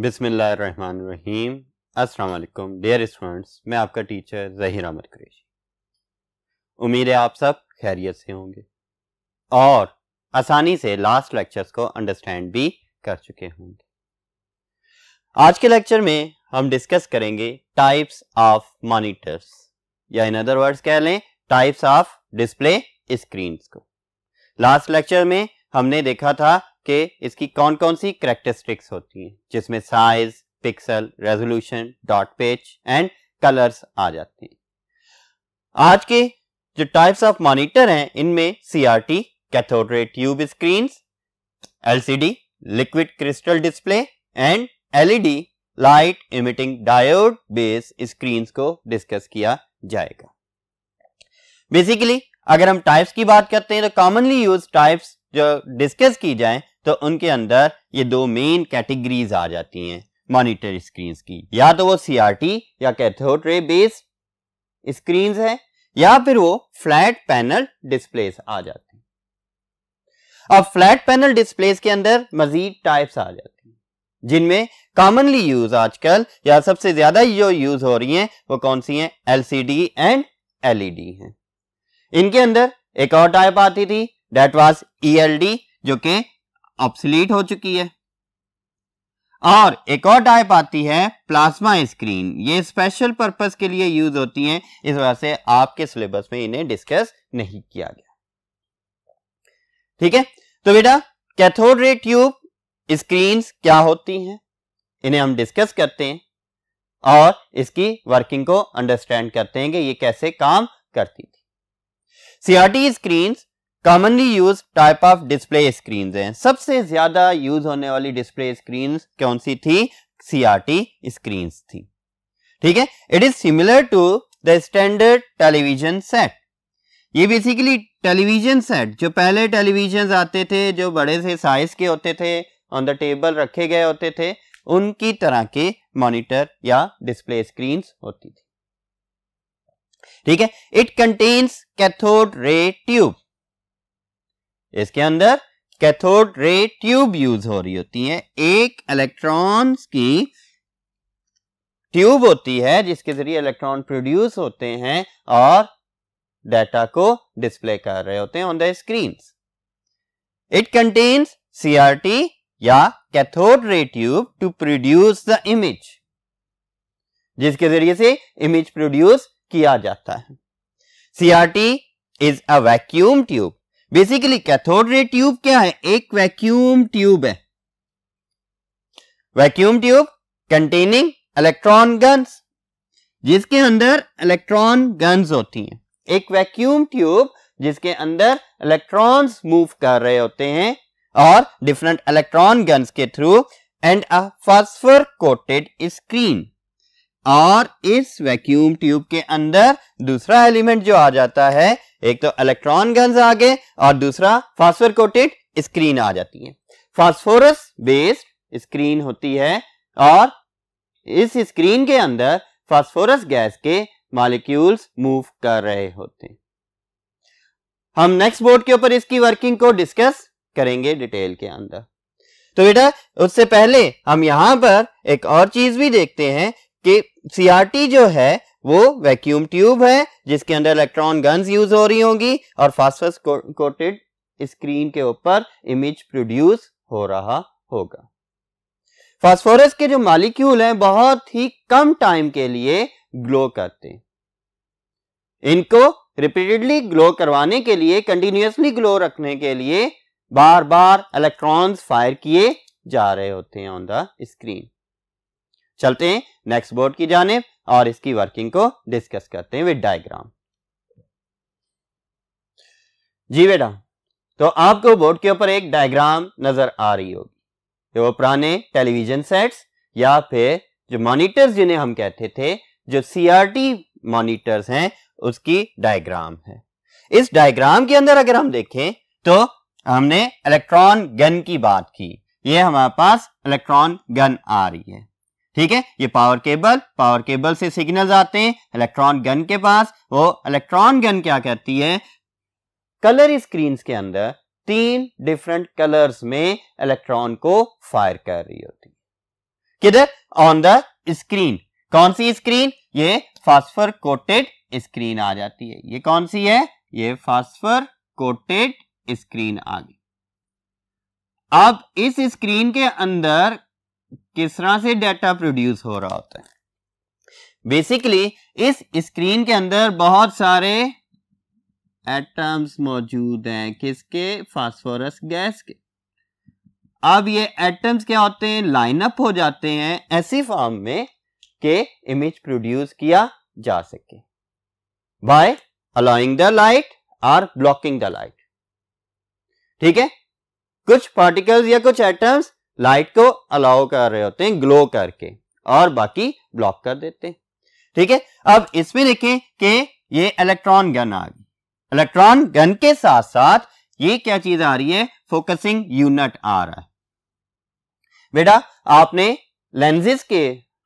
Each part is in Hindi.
रन रहीम असलकुम डेयर स्टूडेंट्स मैं आपका टीचर जहीर अमर कुरेशी उम्मीद है आप सब खैरियत से होंगे और आसानी से लास्ट लेक्चर्स को अंडरस्टैंड भी कर चुके होंगे आज के लेक्चर में हम डिस्कस करेंगे टाइप्स ऑफ मॉनिटर्स या इन अदर वर्ड्स कह लें टाइप्स ऑफ डिस्प्ले स्क्रीन को लास्ट लेक्चर में हमने देखा था कि इसकी कौन कौन सी करेक्टरिस्टिक्स होती हैं जिसमें size pixel resolution dot pitch and colours आ जाते हैं आज के जो टाइप्स ऑफ मॉनिटर हैं इनमें CRT cathode ray tube screen LCD liquid crystal display and LED light emitting diode base screen को डिस्कस किया जाएगा बेसिकली अगर हम टाइप्स की बात करते हैं तो कॉमनली यूज टाइप्स जो डिस्कस की जाए तो उनके अंदर ये दो मेन कैटेगरीज आ जाती हैं मॉनिटर स्क्रीन की या तो वो सीआरटी या कैथोड रे बेस्ड स्क्रीन है या फिर वो फ्लैट पैनल डिस्प्लेस आ जाते हैं अब फ्लैट पैनल डिस्प्लेस के अंदर मजीद टाइप्स आ जाते हैं जिनमें कॉमनली यूज आजकल या सबसे ज्यादा जो यूज हो रही हैं वो कौन सी हैं एलसीडी एंड एलईडी हैं इनके अंदर एक और टाइप आती थी डेट वाज ईएलडी जो कि ऑप्सलीट हो चुकी है और एक और टाइप आती है प्लाज्मा स्क्रीन ये स्पेशल पर्पस के लिए यूज होती हैं इस वजह से आपके सिलेबस में इन्हें डिस्कस नहीं किया गया ठीक है तो बेटा कैथोड रे ट्यूब स्क्रीन क्या होती हैं इन्हें हम डिस्कस करते हैं और इसकी वर्किंग को अंडरस्टैंड करते हैं कि ये कैसे काम करती थी CRT screen commonly use type of display screen हैं सबसे ज्यादा यूज होने वाली डिस्प्ले स्क्रीन कौन सी थी सीआरटी स्क्रीन थी ठीक है it is similar to the standard television set ये बेसिकली टेलीविजन सेट जो पहले टेलीविजन आते थे जो बड़े से साइज के होते थे ऑन द टेबल रखे गए होते थे उनकी तरह के मॉनिटर या डिस्प्ले स्क्रीन होती थी ठीक है it contains cathode ray tube इसके अंदर कैथोड रे ट्यूब यूज हो रही होती है एक इलेक्ट्रॉन्स की ट्यूब होती है जिसके जरिए इलेक्ट्रॉन प्रोड्यूस होते हैं और डाटा को डिस्प्ले कर रहे होते हैं on the screen it contains CRT या cathode ray tube to produce the image जिसके जरिए से इमेज प्रोड्यूस किया जाता है CRT is a vacuum tube basically cathode ray tube क्या है एक वैक्यूम ट्यूब है vacuum tube containing electron guns जिसके अंदर इलेक्ट्रॉन गन्स होती हैं एक वैक्यूम ट्यूब जिसके अंदर इलेक्ट्रॉन्स मूव कर रहे होते हैं और डिफरेंट इलेक्ट्रॉन गन्स के through and a phosphor coated screen और इस वैक्यूम ट्यूब के अंदर दूसरा एलिमेंट जो आ जाता है एक तो इलेक्ट्रॉन गन्स आ गए और दूसरा फास्फर कोटेड स्क्रीन आ जाती है फास्फोरस बेस्ड स्क्रीन होती है और इस स्क्रीन के अंदर फास्फोरस गैस के मॉलिक्यूल्स मूव कर रहे होते हैं हम नेक्स्ट बोर्ड के ऊपर इसकी वर्किंग को डिस्कस करेंगे डिटेल के अंदर तो बेटा उससे पहले हम यहां पर एक और चीज भी देखते हैं कि सीआरटी जो है वो वैक्यूम ट्यूब है जिसके अंदर इलेक्ट्रॉन गन्स यूज हो रही होंगी और फास्फस कोटेड स्क्रीन के ऊपर इमेज प्रोड्यूस हो रहा होगा फास्फोरस के जो मालिक्यूल हैं बहुत ही कम टाइम के लिए ग्लो करते हैं इनको रिपीटेडली ग्लो करवाने के लिए कंटिन्यूसली ग्लो रखने के लिए बार बार इलेक्ट्रॉन्स फायर किए जा रहे होते हैं ऑन द स्क्रीन चलते हैं नेक्स्ट बोर्ड की जाने और इसकी वर्किंग को डिस्कस करते हैं विद डायग्राम जी बेटा तो आपको बोर्ड के ऊपर एक डायग्राम नजर आ रही होगी तो वो पुराने टेलीविजन सेट्स या फिर जो मॉनिटर्स जिन्हें हम कहते थे जो सीआरटी मॉनिटर्स हैं उसकी डायग्राम है इस डायग्राम के अंदर अगर हम देखें तो हमने इलेक्ट्रॉन गन की बात की ये हमारे पास इलेक्ट्रॉन गन आ रही है ठीक है ये पावर केबल पावर केबल से सिग्नल्स आते हैं इलेक्ट्रॉन गन के पास वो इलेक्ट्रॉन गन क्या करती है कलर स्क्रीन के अंदर तीन डिफरेंट कलर्स में इलेक्ट्रॉन को फायर कर रही होती है किधर ऑन द स्क्रीन कौन सी स्क्रीन ये फास्फर कोटेड स्क्रीन आ जाती है ये कौन सी है ये फास्फर कोटेड स्क्रीन आ गई अब इस स्क्रीन के अंदर किस तरह से डाटा प्रोड्यूस हो रहा होता है बेसिकली इस स्क्रीन के अंदर बहुत सारे एटम्स मौजूद हैं किसके फास्फोरस गैस के अब ये एटम्स क्या होते हैं लाइन अप हो जाते हैं ऐसी फॉर्म में के इमेज प्रोड्यूस किया जा सके बाय अलाउिंग द लाइट और ब्लॉकिंग द लाइट ठीक है कुछ पार्टिकल्स या कुछ एटम्स लाइट को अलाउ कर रहे होते हैं ग्लो करके और बाकी ब्लॉक कर देते हैं ठीक है अब इसमें देखें कि ये इलेक्ट्रॉन गन आ गई इलेक्ट्रॉन गन के साथ साथ ये क्या चीज आ रही है फोकसिंग यूनिट आ रहा है बेटा आपने लेंजेस के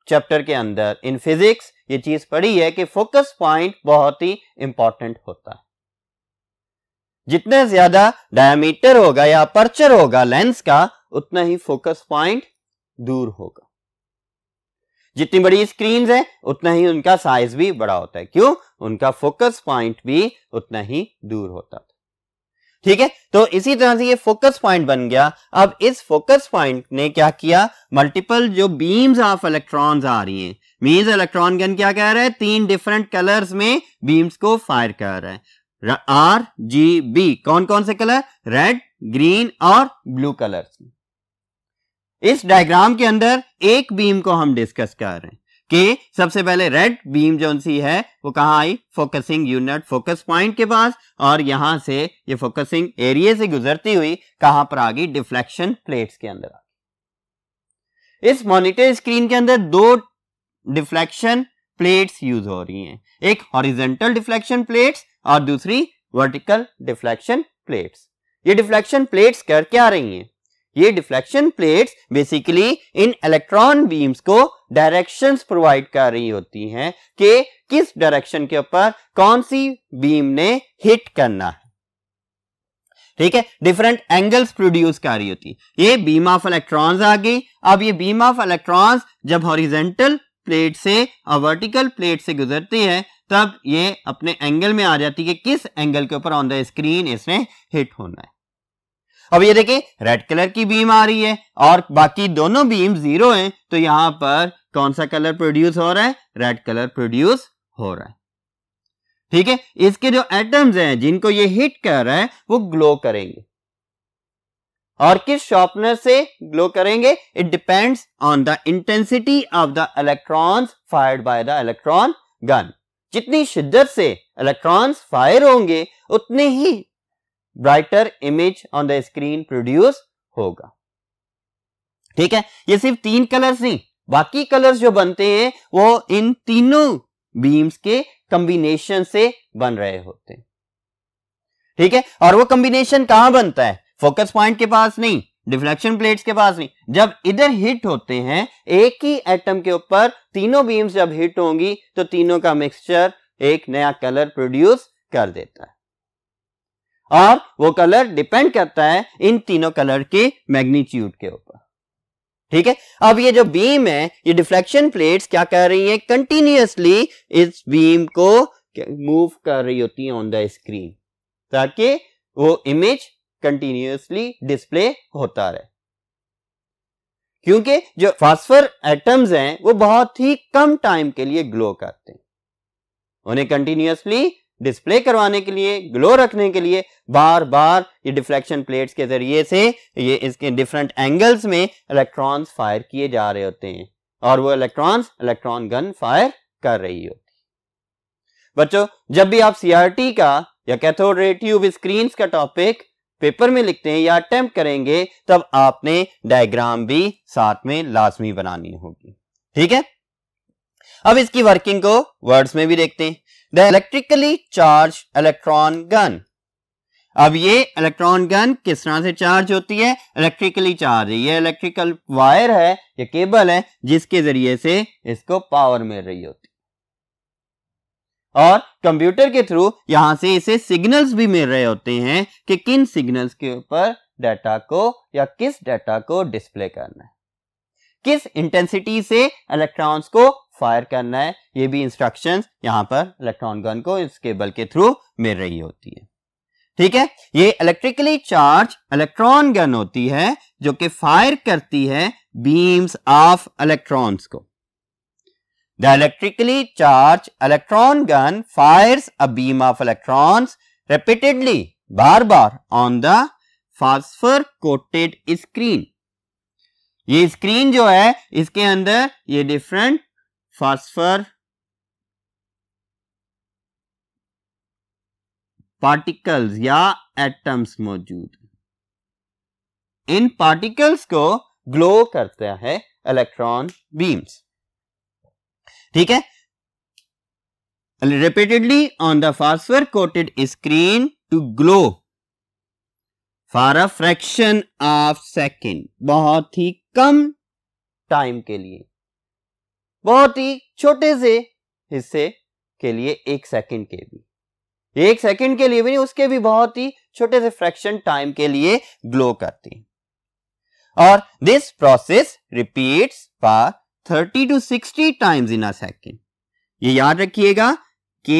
चैप्टर के अंदर इन फिजिक्स ये चीज पढ़ी है कि फोकस पॉइंट बहुत ही इंपॉर्टेंट होता है जितना ज्यादा डायमीटर होगा या अपर्चर होगा लेंस का उतना ही फोकस पॉइंट दूर होगा जितनी बड़ी स्क्रीन है उतना ही उनका साइज भी बड़ा होता है क्यों उनका फोकस पॉइंट भी उतना ही दूर होता था ठीक है तो इसी तरह से ये फोकस पॉइंट बन गया अब इस फोकस पॉइंट ने क्या किया मल्टीपल जो बीम्स ऑफ इलेक्ट्रॉन्स आ रही हैं मीन्स इलेक्ट्रॉन गन क्या कह रहा है तीन डिफरेंट कलर्स में बीम्स को फायर कर रहा है आर जी बी कौन कौन से कलर रेड ग्रीन और ब्लू कलर्स में इस डायग्राम के अंदर एक बीम को हम डिस्कस कर रहे हैं कि सबसे पहले रेड बीम जो सी है वो कहाँ आई फोकसिंग यूनिट फोकस पॉइंट के पास और यहां से ये फोकसिंग एरिया से गुजरती हुई कहां पर आ गई डिफ्लेक्शन प्लेट्स के अंदर आ गई इस मॉनिटर स्क्रीन के अंदर दो डिफ्लेक्शन प्लेट्स यूज हो रही हैं एक हॉरिजेंटल डिफ्लेक्शन प्लेट्स और दूसरी वर्टिकल डिफ्लेक्शन प्लेट्स ये डिफ्लेक्शन प्लेट्स कर क्या रही हैं ये डिफ्लेक्शन प्लेट्स बेसिकली इन इलेक्ट्रॉन बीम्स को डायरेक्शंस प्रोवाइड कर रही होती हैं कि किस डायरेक्शन के ऊपर कौन सी बीम ने हिट करना है ठीक है डिफरेंट एंगल्स प्रोड्यूस कर रही होती है ये बीम ऑफ इलेक्ट्रॉन्स आ गई अब ये बीम ऑफ इलेक्ट्रॉन्स जब हॉरिजेंटल प्लेट से और वर्टिकल प्लेट से गुजरती है तब ये अपने एंगल में आ जाती है कि किस एंगल के ऊपर ऑन द स्क्रीन इसने हिट होना है अब ये देखें रेड कलर की बीम आ रही है और बाकी दोनों बीम जीरो हैं तो यहां पर कौन सा कलर प्रोड्यूस हो रहा है रेड कलर प्रोड्यूस हो रहा है ठीक है इसके जो एटम्स हैं जिनको ये हिट कर रहा है वो ग्लो करेंगे और किस शॉर्पनर से ग्लो करेंगे it depends on the intensity of the electrons fired by the electron gun जितनी शिद्दत से इलेक्ट्रॉन्स फायर होंगे उतने ही brighter image on the screen produce होगा ठीक है ये सिर्फ तीन कलर्स नहीं बाकी कलर्स जो बनते हैं वो इन तीनों बीम्स के कंबिनेशन से बन रहे होते हैं ठीक है और वो कंबिनेशन कहां बनता है फोकस पॉइंट के पास नहीं डिफ्लेक्शन प्लेट्स के पास नहीं जब इधर हिट होते हैं एक ही एटम के ऊपर तीनों बीम्स जब हिट होंगी तो तीनों का मिक्सचर एक नया कलर प्रोड्यूस कर देता है और वो कलर डिपेंड करता है इन तीनों कलर के मैग्नीट्यूड के ऊपर ठीक है अब ये जो बीम है ये डिफ्लेक्शन प्लेट्स क्या कर रही है कंटिन्यूसली इस बीम को मूव कर रही होती है ऑन द स्क्रीन ताकि वो इमेज कंटिन्यूसली डिस्प्ले होता रहे क्योंकि जो फॉस्फर एटम्स हैं वो बहुत ही कम टाइम के लिए ग्लो करते हैं उन्हें कंटिन्यूसली डिस्प्ले करवाने के लिए ग्लो रखने के लिए बार बार ये डिफ्लेक्शन प्लेट्स के जरिए से ये इसके डिफरेंट एंगल्स में इलेक्ट्रॉन्स फायर किए जा रहे होते हैं और वो इलेक्ट्रॉन्स इलेक्ट्रॉन गन फायर कर रही होती बच्चों जब भी आप सीआरटी का या कैथोड रे ट्यूब स्क्रीन का टॉपिक पेपर में लिखते हैं या अटेम्प्ट करेंगे तब आपने डायग्राम भी साथ में लाजमी बनानी होगी ठीक है अब इसकी वर्किंग को वर्ड्स में भी देखते हैं the electrically charge electron gun अब ये इलेक्ट्रॉन गन किस तरह से चार्ज होती है इलेक्ट्रिकली चार्ज है ये इलेक्ट्रिकल वायर है या केबल है जिसके जरिए से इसको पावर मिल रही होती और कंप्यूटर के थ्रू यहां से इसे सिग्नल्स भी मिल रहे होते हैं कि किन सिग्नल्स के ऊपर डाटा को या किस डाटा को डिस्प्ले करना है किस इंटेंसिटी से इलेक्ट्रॉन्स को फायर करना है ये भी इंस्ट्रक्शन यहां पर इलेक्ट्रॉन गन को इस केबल के थ्रू मिल रही होती है ठीक है ये इलेक्ट्रिकली चार्ज इलेक्ट्रॉन गन होती है जो कि फायर करती है बीम्स ऑफ इलेक्ट्रॉन्स को the electrically charge electron gun fire a beam of electrons repeatedly बार बार on the phosphor coated screen ये स्क्रीन जो है इसके अंदर ये डिफरेंट फास्फर पार्टिकल्स या एटम्स मौजूद इन पार्टिकल्स को ग्लो करता है इलेक्ट्रॉन बीम्स ठीक है repeatedly on the phosphor coated screen to glow for a fraction of second बहुत ही कम टाइम के लिए बहुत ही छोटे से हिस्से के लिए एक सेकंड के भी एक सेकंड के लिए भी नहीं उसके भी बहुत ही छोटे से फ्रैक्शन टाइम के लिए ग्लो करती और this process repeats for 30 to 60 times in a second ये याद रखिएगा कि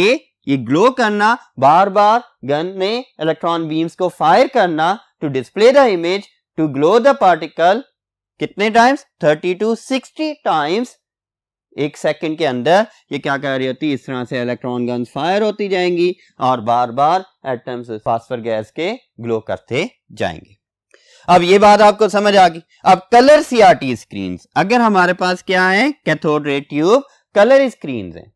ये ग्लो करना बार बार गन में इलेक्ट्रॉन बीम्स को फायर करना to display the image to glow the particle कितने टाइम्स 30 टू 60 टाइम्स एक सेकंड के अंदर ये क्या कह रही होती इस तरह से इलेक्ट्रॉन गन्स फायर होती जाएंगी और बार बार एटम्स फास्फर गैस के ग्लो करते जाएंगे अब ये बात आपको समझ आ गई अब कलर सीआरटी स्क्रीन अगर हमारे पास क्या है cathode ray tube colour screen है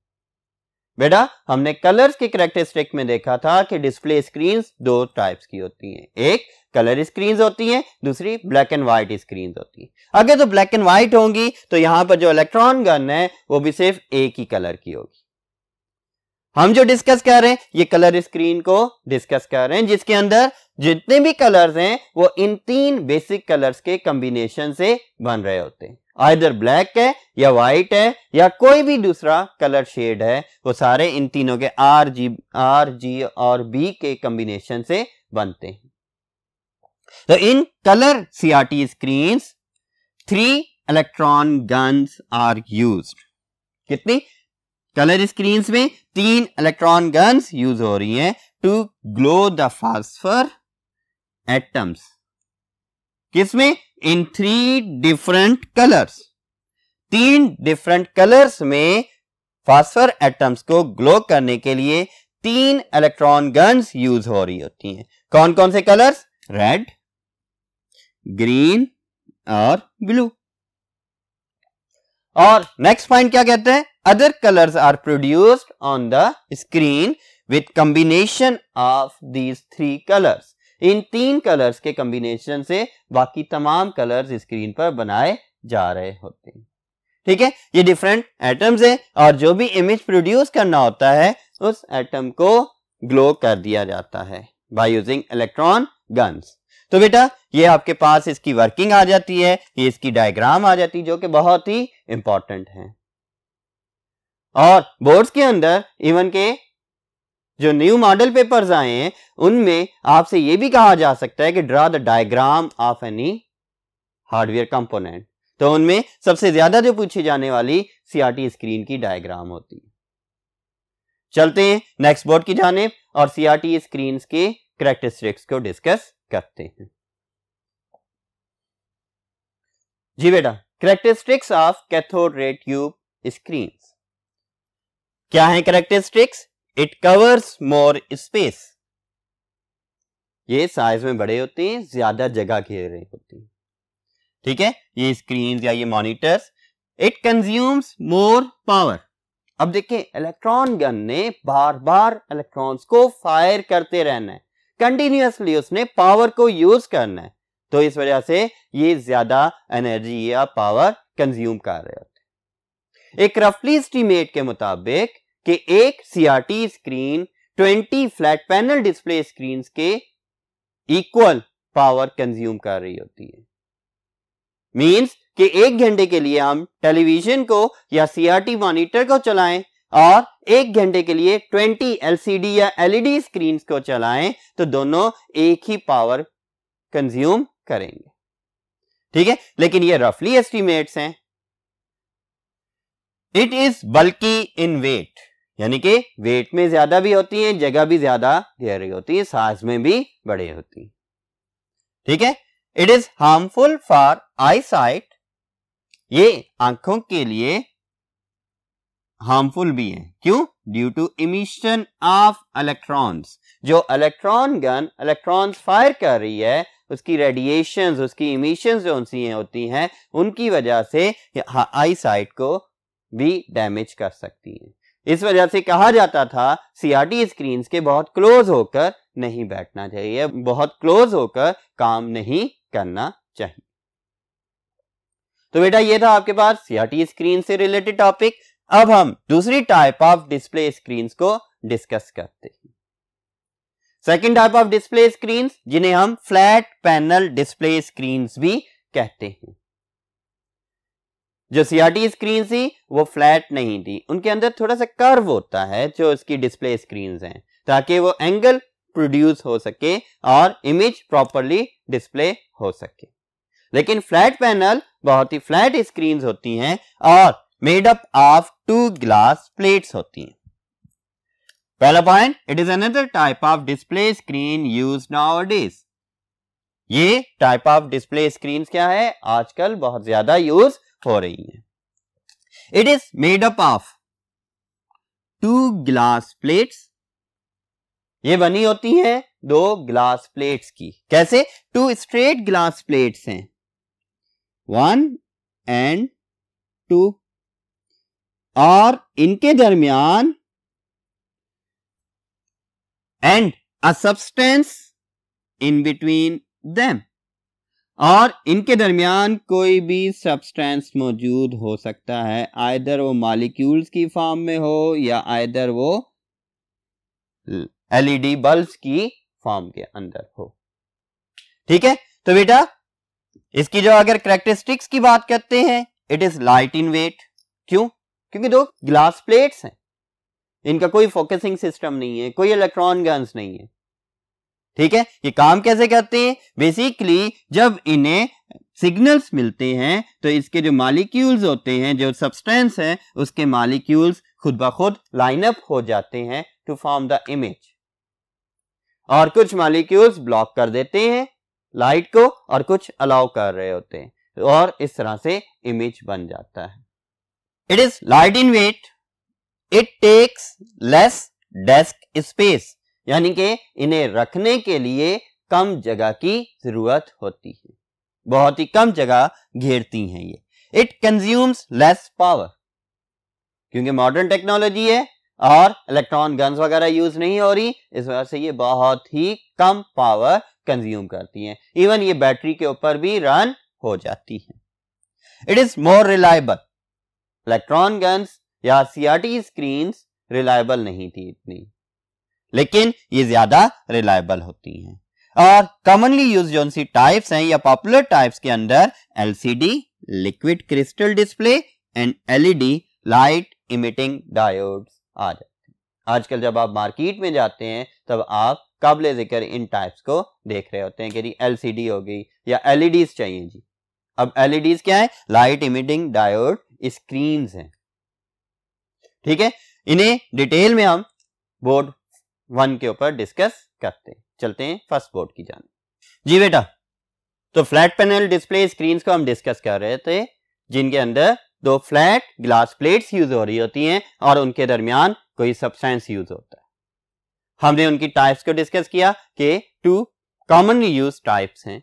बेटा हमने कलर्स के करेक्टरिस्टिक में देखा था कि डिस्प्ले स्क्रीन दो टाइप्स की होती हैं एक कलर स्क्रीन होती हैं दूसरी ब्लैक एंड व्हाइट स्क्रीन होती हैं अगर तो ब्लैक एंड व्हाइट होंगी तो यहां पर जो इलेक्ट्रॉन गन है वो भी सिर्फ एक ही कलर की होगी हम जो डिस्कस कर रहे हैं ये कलर स्क्रीन को डिस्कस कर रहे हैं जिसके अंदर जितने भी कलर्स हैं वो इन तीन बेसिक कलर्स के कम्बिनेशन से बन रहे होते हैं आइदर ब्लैक है या वाइट है या कोई भी दूसरा कलर शेड है वो सारे इन तीनों के आर जी आर जी और बी के कम्बिनेशन से बनते हैं तो इन colour CRT screen three electron guns are use कितनी कलर स्क्रीन में तीन इलेक्ट्रॉन गन्स यूज हो रही हैं to glow the phosphor atoms किसमें इन थ्री डिफरेंट कलर्स तीन डिफरेंट कलर्स में फास्फर एटम्स को ग्लो करने के लिए तीन इलेक्ट्रॉन गन्स यूज हो रही होती हैं कौन कौन से कलर्स रेड ग्रीन और ब्लू और नेक्स्ट पॉइंट क्या कहते हैं other colours are produced on the screen with combination of these three colours इन तीन कलर्स के कॉम्बिनेशन से बाकी तमाम कलर्स स्क्रीन पर बनाए जा रहे होते हैं ठीक है ये डिफरेंट एटम्स हैं और जो भी इमेज प्रोड्यूस करना होता है उस एटम को ग्लो कर दिया जाता है बाय यूजिंग इलेक्ट्रॉन गन्स तो बेटा ये आपके पास इसकी वर्किंग आ जाती है ये इसकी डायग्राम आ जाती है जो कि बहुत ही इंपॉर्टेंट है और बोर्ड्स के अंदर इवन के जो न्यू मॉडल पेपर्स आए हैं उनमें आपसे ये भी कहा जा सकता है कि draw the diagram of any hardware component तो उनमें सबसे ज्यादा जो पूछी जाने वाली सीआरटी स्क्रीन की डायग्राम होती है चलते हैं नेक्स्ट बोर्ड की जानेब और सीआरटी स्क्रीन के करेक्टरिस्टिक्स को डिस्कस करते हैं जी बेटा characteristics of cathode ray tube screen क्या है characteristics it covers more space ये साइज में बड़े होते हैं ज्यादा जगह घेर रहे होते हैं ठीक है ये स्क्रीन या ये monitors it consumes more power अब देखें इलेक्ट्रॉन गन ने बार बार इलेक्ट्रॉन्स को फायर करते रहना है कंटिन्यूसली उसने पावर को यूज करना है तो इस वजह से ये ज्यादा एनर्जी या पावर कंज्यूम कर रहे होते हैं एक रफली एस्टीमेट के मुताबिक कि एक CRT screen 20 flat panel display screen के इक्वल पावर कंज्यूम कर रही होती है मींस कि एक घंटे के लिए हम टेलीविजन को या सीआरटी मॉनिटर को चलाएं और एक घंटे के लिए 20 एलसीडी या एलईडी स्क्रीन e को चलाएं तो दोनों एक ही पावर कंज्यूम करेंगे ठीक है लेकिन ये रफली एस्टिमेट्स हैं इट इज बल्कि इन वेट यानी कि वेट में ज्यादा भी होती हैं जगह भी ज्यादा गहरी होती है सांस में भी बड़े होती ठीक है it is harmful for eye sight ये आंखों के लिए हार्मफुल भी है क्यों due to emission of electrons जो इलेक्ट्रॉन गन इलेक्ट्रॉन्स फायर कर रही है उसकी रेडिएशन उसकी इमिशन जो है, होती हैं उनकी वजह से आई साइट को भी डैमेज कर सकती है इस वजह से कहा जाता था सीआरटी स्क्रीन के बहुत क्लोज होकर नहीं बैठना चाहिए बहुत क्लोज होकर काम नहीं करना चाहिए तो बेटा ये था आपके पास सीआरटी स्क्रीन से रिलेटेड टॉपिक अब हम दूसरी टाइप ऑफ डिस्प्ले स्क्रीन को डिस्कस करते हैं second type of display screen जिन्हें हम फ्लैट पैनल डिस्प्ले स्क्रीन भी कहते हैं जो सीआरटी स्क्रीन थी वो फ्लैट नहीं थी उनके अंदर थोड़ा सा कर्व होता है जो इसकी डिस्प्ले स्क्रीन है ताकि वो एंगल प्रोड्यूस हो सके और इमेज प्रॉपरली डिस्प्ले हो सके लेकिन फ्लैट पैनल बहुत ही फ्लैट स्क्रीन होती हैं और made up of two glass plates होती हैं पहला point it is another type of display screen use now ये टाइप ऑफ डिस्प्ले स्क्रीन क्या है आजकल बहुत ज्यादा यूज हो रही है it is made up of two glass plates ये बनी होती है दो ग्लास प्लेट्स की कैसे टू स्ट्रेट ग्लास प्लेट्स हैं वन एंड टू और इनके दरमियान and a substance in between them और इनके दरमियान कोई भी सब्सटेंस मौजूद हो सकता है आयदर वो मालिक्यूल्स की फॉर्म में हो या आयदर वो एलईडी बल्ब की फॉर्म के अंदर हो ठीक है तो बेटा इसकी जो अगर करेक्टरिस्टिक्स की बात करते हैं it is light in weight क्यों क्योंकि दो ग्लास प्लेट्स हैं इनका कोई फोकसिंग सिस्टम नहीं है कोई इलेक्ट्रॉन गन्स नहीं है ठीक है ये काम कैसे करते हैं बेसिकली जब इन्हें सिग्नल्स मिलते हैं तो इसके जो मालिक्यूल्स होते हैं जो सब्सटेंस है उसके मालिक्यूल्स खुद ब खुद लाइनअप हो जाते हैं टू फॉर्म द इमेज और कुछ मालिक्यूल्स ब्लॉक कर देते हैं लाइट को और कुछ अलाउ कर रहे होते हैं और इस तरह से इमेज बन जाता है it is light in weight it takes less desk space यानी कि इन्हें रखने के लिए कम जगह की जरूरत होती है बहुत ही कम जगह घेरती हैं ये इट कंज्यूम्स लेस पावर क्योंकि मॉडर्न टेक्नोलॉजी है और इलेक्ट्रॉन गन्स वगैरह यूज नहीं हो रही इस वजह से ये बहुत ही कम पावर कंज्यूम करती हैं इवन ये बैटरी के ऊपर भी रन हो जाती है it is more reliable electron guns या सीआरटी स्क्रीन रिलायबल नहीं थी इतनी लेकिन ये ज्यादा रिलायबल होती हैं और कॉमनली यूज जो सी टाइप्स हैं या पॉपुलर टाइप्स के अंदर LCD liquid crystal display and LED light emitting diodes आ जाते हैं आजकल जब आप मार्केट में जाते हैं तब आप काबले जिक्र इन टाइप्स को देख रहे होते हैं कि एलसीडी हो गई या एलईडीज e चाहिए जी अब एलईडीज e क्या है लाइट इमिटिंग डायोड स्क्रीन हैं ठीक है इन्हें डिटेल में हम बोर्ड वन के ऊपर डिस्कस करते हैं चलते हैं फर्स्ट बोर्ड की जान जी बेटा तो फ्लैट पैनल डिस्प्ले स्क्रीन को हम डिस्कस कर रहे थे जिनके अंदर दो फ्लैट ग्लास प्लेट्स यूज हो रही होती हैं और उनके दरमियान कोई सब्सटेंस यूज होता है हमने उनकी टाइप्स को डिस्कस किया कि टू कॉमनली यूज टाइप्स हैं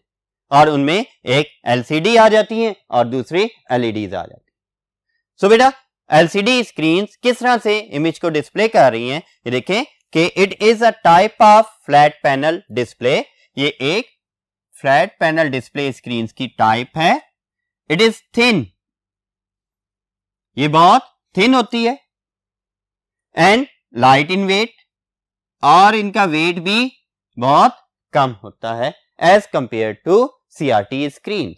और उनमें एक एलसीडी आ जाती है और दूसरी एलईडीज e आ जाती है सो बेटा एलसीडी स्क्रीन किस तरह से इमेज को डिस्प्ले कर रही है ये देखें कि it is a type of flat panel display ये एक फ्लैट पैनल डिस्प्ले स्क्रीन की टाइप है इट इज थिन ये बहुत थिन होती है एंड लाइट इन वेट और इनका वेट भी बहुत कम होता है as compare to CRT screen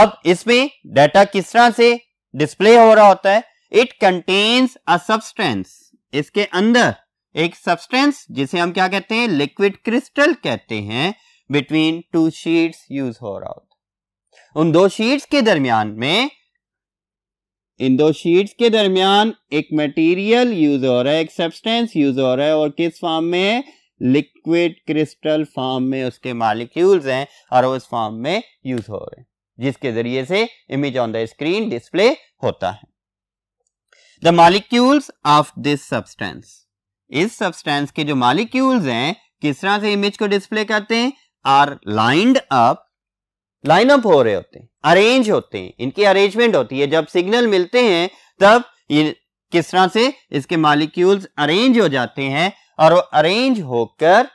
अब इसमें डाटा किस तरह से डिस्प्ले हो रहा होता है इट कंटेन्स अ सब्सटेंस इसके अंदर एक सब्सटेंस जिसे हम क्या कहते हैं लिक्विड क्रिस्टल कहते हैं बिटवीन टू शीट्स यूज हो रहा होता उन दो शीट्स के दरमियान में इन दो शीट्स के दरमियान एक मटेरियल यूज हो रहा है एक सब्सटेंस यूज हो रहा है और किस फॉर्म में लिक्विड क्रिस्टल फॉर्म में उसके मालिक्यूल्स हैं और उस फॉर्म में यूज हो रहे हैं जिसके जरिए से image on the screen display होता है the molecules of this substance इस सब्सटेंस के जो मालिक्यूल्स हैं किस तरह से इमेज को डिस्प्ले करते हैं are lined up line up हो रहे होते हैं अरेंज होते हैं इनकी अरेंजमेंट होती है जब सिग्नल मिलते हैं तब ये किस तरह से इसके मालिक्यूल्स अरेंज हो जाते हैं और वो अरेंज होकर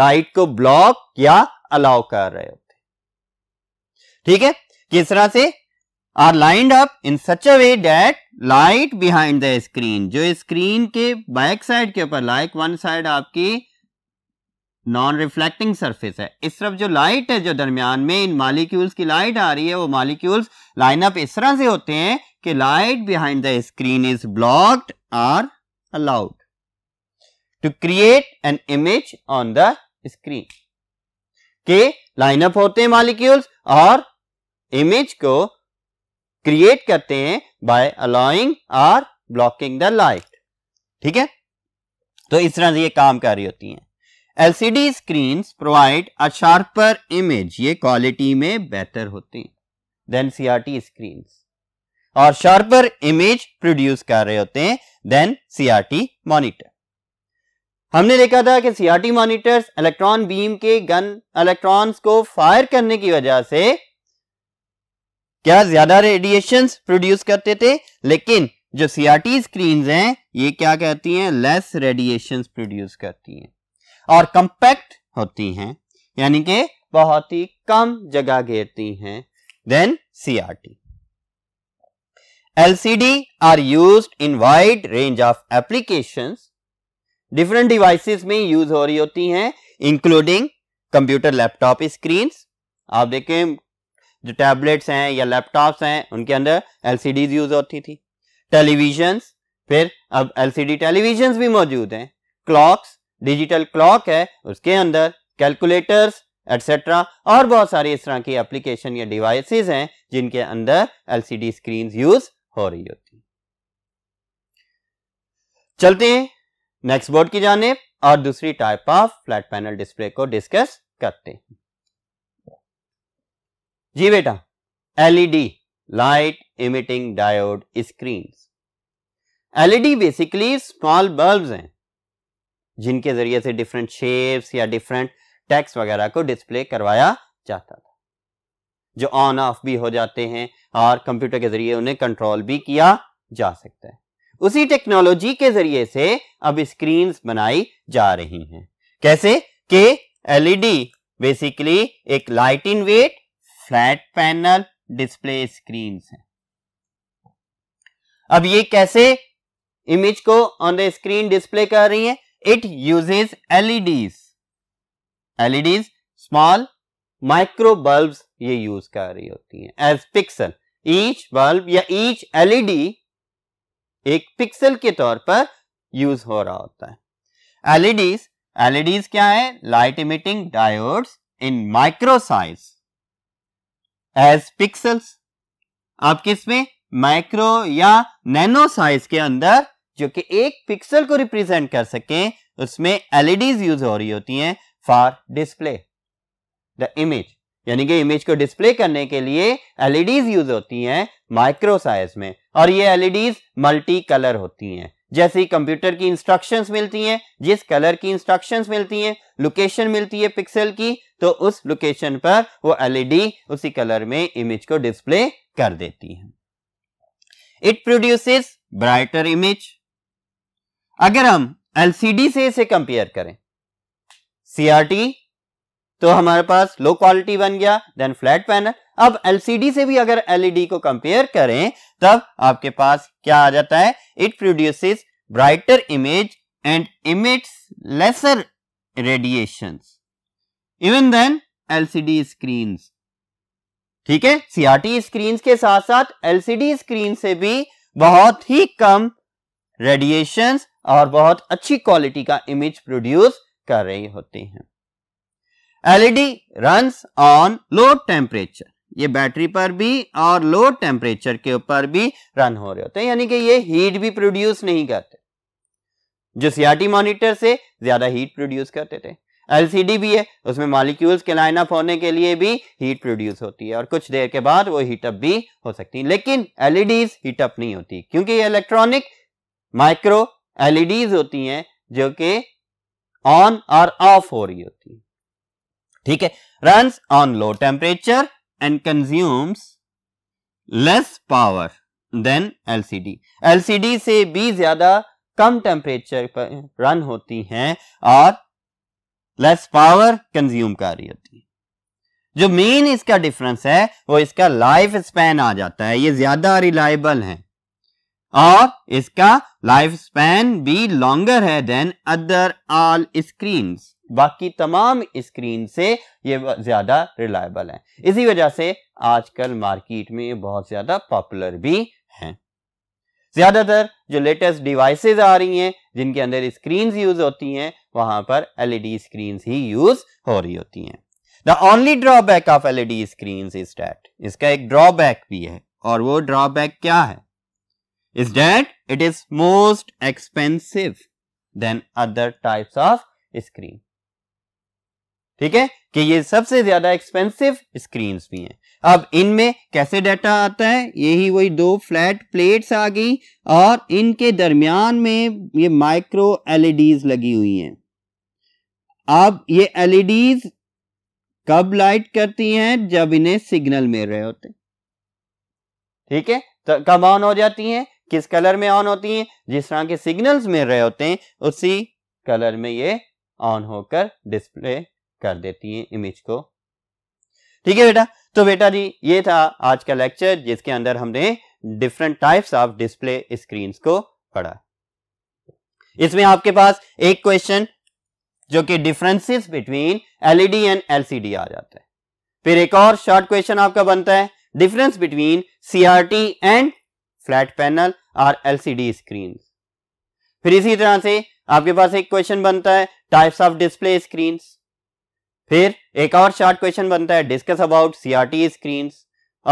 लाइट को ब्लॉक या अलाउ कर रहे होते हैं ठीक है किस तरह से are lined up in such a way that light behind the screen जो स्क्रीन के बैक साइड के ऊपर लाइक वन साइड आपकी नॉन रिफ्लेक्टिंग सरफेस है इस तरफ जो लाइट है जो दरमियान में इन मालिक्यूल्स की लाइट आ रही है वो मालिक्यूल्स लाइनअप इस तरह से होते हैं कि light behind the screen is blocked or allowed to create an image on the screen के लाइनअप होते हैं मालिक्यूल्स और इमेज को क्रिएट करते हैं by allowing or blocking the light ठीक है तो इस तरह से ये काम कर रही होती हैं LCD screen provide a sharper image ये क्वालिटी में बेहतर होती हैं देन सीआरटी स्क्रीन और शार्पर इमेज प्रोड्यूस कर रहे होते हैं देन सीआरटी मॉनिटर हमने देखा था कि सीआरटी मॉनिटर्स इलेक्ट्रॉन बीम के गन इलेक्ट्रॉन्स को फायर करने की वजह से क्या ज्यादा रेडिएशन प्रोड्यूस करते थे लेकिन जो सीआरटी स्क्रीन हैं ये क्या कहती हैं लेस रेडिएशन प्रोड्यूस करती हैं और कंपैक्ट होती हैं यानी कि बहुत ही कम जगह घेरती हैं than CRT LCD are use in wide range of application different devices में यूज हो रही होती हैं इंक्लूडिंग कंप्यूटर लैपटॉप स्क्रीन आप देखें जो टैबलेट्स हैं या लैपटॉप्स हैं उनके अंदर एलसीडीज यूज होती थी टेलीविजन फिर अब एलसीडी टेलीविजन भी मौजूद हैं क्लॉक्स डिजिटल क्लॉक है उसके अंदर कैलकुलेटर्स एटसेट्रा और बहुत सारी इस तरह की एप्लीकेशन या डिवाइसेस हैं जिनके अंदर एलसीडी स्क्रीन यूज हो रही होती चलते हैं नेक्स्ट बोर्ड की जानेब और दूसरी type of flat panel display को डिस्कस करते हैं जी बेटा LED light emitting diode screen LED basically small bulbs हैं जिनके जरिए से डिफरेंट शेप्स या डिफरेंट टैक्स वगैरह को डिस्प्ले करवाया जाता था जो ऑन ऑफ भी हो जाते हैं और कंप्यूटर के जरिए उन्हें कंट्रोल भी किया जा सकता है उसी टेक्नोलॉजी के जरिए से अब स्क्रीन बनाई जा रही हैं कैसे के एलईडी बेसिकली e एक light in weight flat panel display screen है अब ये कैसे इमेज को ऑन द स्क्रीन डिस्प्ले कर रही है it uses LEDs LEDs small micro bulbs ये यूज कर रही होती हैं एज पिक्सल ईच बल्ब या ईच एलईडी e एक पिक्सल के तौर पर यूज हो रहा होता है एलईडीज एलईडीज e e क्या है light emitting diodes in micro size as pixels आप किसमें माइक्रो या नैनो साइज के अंदर जो कि एक पिक्सल को रिप्रेजेंट कर सके उसमें एलईडीज यूज e हो रही होती हैं फॉर डिस्प्ले द इमेज यानी कि इमेज को डिस्प्ले करने के लिए एलईडीज यूज e होती हैं माइक्रो साइज में और ये एलईडीज मल्टी कलर होती हैं जैसे ही कंप्यूटर की इंस्ट्रक्शंस मिलती हैं जिस कलर की इंस्ट्रक्शंस मिलती हैं लोकेशन मिलती है पिक्सल की तो उस लोकेशन पर वो एलईडी उसी कलर में इमेज को डिस्प्ले कर देती है इट प्रोड्यूसेस ब्राइटर इमेज अगर हम एलसीडी से इसे कंपेयर करें सीआरटी तो हमारे पास लो क्वालिटी बन गया देन फ्लैट पैनल अब एलसीडी से भी अगर एलईडी e को कंपेयर करें तब आपके पास क्या आ जाता है it produces brighter image and emits lesser radiation even than LCD screen ठीक है सीआरटी स्क्रीन के साथ साथ एलसीडी स्क्रीन से भी बहुत ही कम रेडिएशंस और बहुत अच्छी क्वालिटी का इमेज प्रोड्यूस कर रही होती हैं LED runs on low temperature ये बैटरी पर भी और लो टेम्परेचर के ऊपर भी रन हो रहे होते हैं यानी कि ये हीट भी प्रोड्यूस नहीं करते जो सीआरटी मॉनिटर से ज्यादा हीट प्रोड्यूस करते थे एलसीडी भी है उसमें मॉलिक्यूल्स के लाइन अप होने के लिए भी हीट प्रोड्यूस होती है और कुछ देर के बाद वो हीटअप भी हो सकती है लेकिन एलईडीज हीटअप नहीं होती क्योंकि ये इलेक्ट्रॉनिक माइक्रो एलईडीज होती हैं जो कि ऑन और ऑफ हो रही होती है ठीक है runs on low temperature and consumes less power than LCD. LCD से भी ज्यादा कम टेम्परेचर पर रन होती हैं और लेस पावर कंज्यूम कर रही होती है जो मेन इसका डिफरेंस है वो इसका लाइफ स्पैन आ जाता है ये ज्यादा रिलायबल है और इसका लाइफ स्पैन भी लॉन्गर है देन अदर ऑल स्क्रीन्स बाकी तमाम स्क्रीन से ये ज़्यादा रिलायबल हैं इसी वजह से आजकल मार्केट में बहुत ज़्यादा पॉपुलर भी हैं ज़्यादातर जो लेटेस्ट डिवाइसेज आ रही हैं जिनके अंदर स्क्रीन यूज़ होती हैं वहाँ पर एलईडी स्क्रीन ही यूज़ हो रही होती हैं the only drawback of LED screen is that इसका एक ड्रॉबैक भी है और वो ड्रॉबैक क्या है is that it is most expensive than other types of screen ठीक है कि ये सबसे ज्यादा एक्सपेंसिव स्क्रीन भी हैं अब इनमें कैसे डाटा आता है यही वही दो फ्लैट प्लेट्स आ गई और इनके दरमियान में ये माइक्रो एलईडीज e लगी हुई हैं अब ये एलईडीज e कब लाइट करती हैं जब इन्हें सिग्नल मिल रहे होते ठीक है तो कब ऑन हो जाती हैं किस कलर में ऑन होती हैं जिस तरह के सिग्नल्स मिल रहे होते हैं उसी कलर में ये ऑन होकर डिस्प्ले कर देती हैं इमेज को ठीक है बेटा तो बेटा जी ये था आज का लेक्चर जिसके अंदर हमने different types of display screen को पढ़ा इसमें आपके पास एक क्वेश्चन जो कि differences between LED and LCD आ जाता है फिर एक और शॉर्ट क्वेश्चन आपका बनता है difference between CRT and flat panel और एलसीडी स्क्रीन फिर इसी तरह से आपके पास एक क्वेश्चन बनता है टाइप्स ऑफ डिस्प्ले स्क्रीन फिर एक और शॉर्ट क्वेश्चन बनता है डिस्कस अबाउट सीआरटी स्क्रीन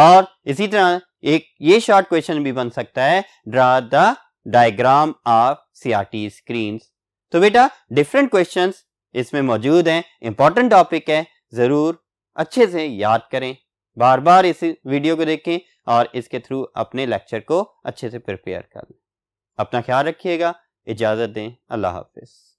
और इसी तरह एक ये शॉर्ट क्वेश्चन भी बन सकता है draw the diagram of CRT screen तो बेटा डिफरेंट क्वेश्चन इसमें मौजूद हैं इंपॉर्टेंट टॉपिक है जरूर अच्छे से याद करें बार बार इस वीडियो को देखें और इसके थ्रू अपने लेक्चर को अच्छे से प्रिपेयर कर लें अपना ख्याल रखिएगा इजाज़त दें अल्लाह हाफिज़